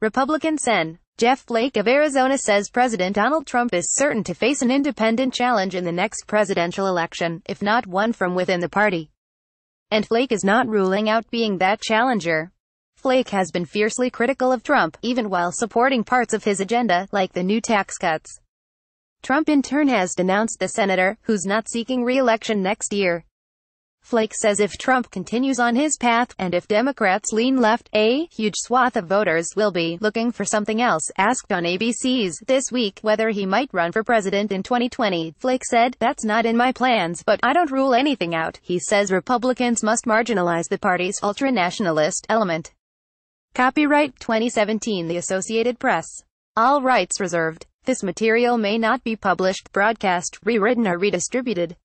Republican Sen. Jeff Flake of Arizona says President Donald Trump is certain to face an independent challenge in the next presidential election, if not one from within the party. And Flake is not ruling out being that challenger. Flake has been fiercely critical of Trump, even while supporting parts of his agenda, like the new tax cuts. Trump in turn has denounced the senator, who's not seeking re-election next year. Flake says if Trump continues on his path, and if Democrats lean left, a huge swath of voters will be looking for something else. Asked on ABC's This Week whether he might run for president in 2020, Flake said, That's not in my plans, but I don't rule anything out. He says Republicans must marginalize the party's ultra-nationalist element. Copyright 2017 The Associated Press. All rights reserved. This material may not be published, broadcast, rewritten or redistributed.